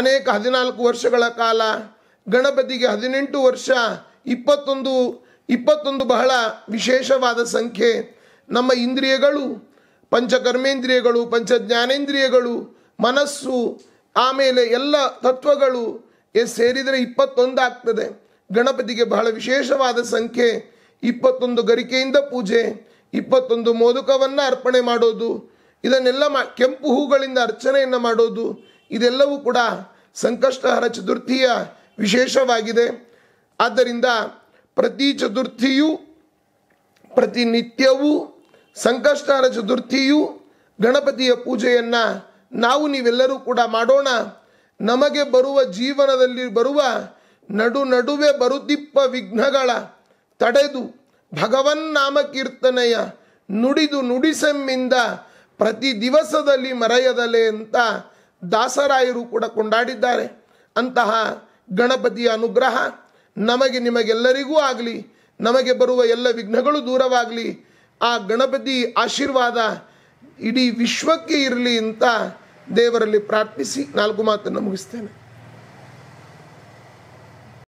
ಅನೇಕ ಹದಿನಾಲ್ಕು ವರ್ಷಗಳ ಕಾಲ ಗಣಪತಿಗೆ ಹದಿನೆಂಟು ವರ್ಷ ಇಪ್ಪತ್ತೊಂದು ಇಪ್ಪತ್ತೊಂದು ಬಹಳ ವಿಶೇಷವಾದ ಸಂಖ್ಯೆ ನಮ್ಮ ಇಂದ್ರಿಯಗಳು ಪಂಚಕರ್ಮೇಂದ್ರಿಯಗಳು ಪಂಚಜ್ಞಾನೇಂದ್ರಿಯಗಳು ಮನಸ್ಸು ಆಮೇಲೆ ಎಲ್ಲ ತತ್ವಗಳು ಸೇರಿದರೆ ಇಪ್ಪತ್ತೊಂದು ಆಗ್ತದೆ ಗಣಪತಿಗೆ ಬಹಳ ವಿಶೇಷವಾದ ಸಂಖ್ಯೆ ಇಪ್ಪತ್ತೊಂದು ಗರಿಕೆಯಿಂದ ಪೂಜೆ ಇಪ್ಪತ್ತೊಂದು ಮೋದಕವನ್ನು ಅರ್ಪಣೆ ಮಾಡೋದು ಇದನ್ನೆಲ್ಲ ಮಾ ಕೆಂಪು ಹೂಗಳಿಂದ ಅರ್ಚನೆಯನ್ನು ಮಾಡೋದು ಇದೆಲ್ಲವೂ ಕೂಡ ಸಂಕಷ್ಟಹರ ಚತುರ್ಥಿಯ ವಿಶೇಷವಾಗಿದೆ ಆದ್ದರಿಂದ ಪ್ರತಿ ಚತುರ್ಥಿಯು ಪ್ರತಿನಿತ್ಯವೂ ಸಂಕಷ್ಟಹರ ಚತುರ್ಥಿಯು ಗಣಪತಿಯ ಪೂಜೆಯನ್ನು ನಾವು ನೀವೆಲ್ಲರೂ ಕೂಡ ಮಾಡೋಣ ನಮಗೆ ಬರುವ ಜೀವನದಲ್ಲಿ ಬರುವ ನಡು ನಡುವೆ ಬರುತ್ತಿಪ್ಪ ವಿಘ್ನಗಳ ತಡೆದು ಭಗವನ್ ಕೀರ್ತನೆಯ ನುಡಿದು ನುಡಿಸೆಮ್ಮಿಂದ ಪ್ರತಿ ದಿವಸದಲ್ಲಿ ಮರೆಯದಲೆ ಅಂತ ದಾಸರಾಯರು ಕೂಡ ಕೊಂಡಾಡಿದ್ದಾರೆ ಅಂತಹ ಗಣಪತಿಯ ಅನುಗ್ರಹ ನಮಗೆ ನಿಮಗೆಲ್ಲರಿಗೂ ಆಗಲಿ ನಮಗೆ ಬರುವ ಎಲ್ಲ ವಿಘ್ನಗಳು ದೂರವಾಗಲಿ ಆ ಗಣಪತಿ ಆಶೀರ್ವಾದ ಇಡೀ ವಿಶ್ವಕ್ಕೆ ಇರಲಿ ಅಂತ ದೇವರಲ್ಲಿ ಪ್ರಾರ್ಥಿಸಿ ನಾಲ್ಕು ಮಾತನ್ನು ಮುಗಿಸ್ತೇನೆ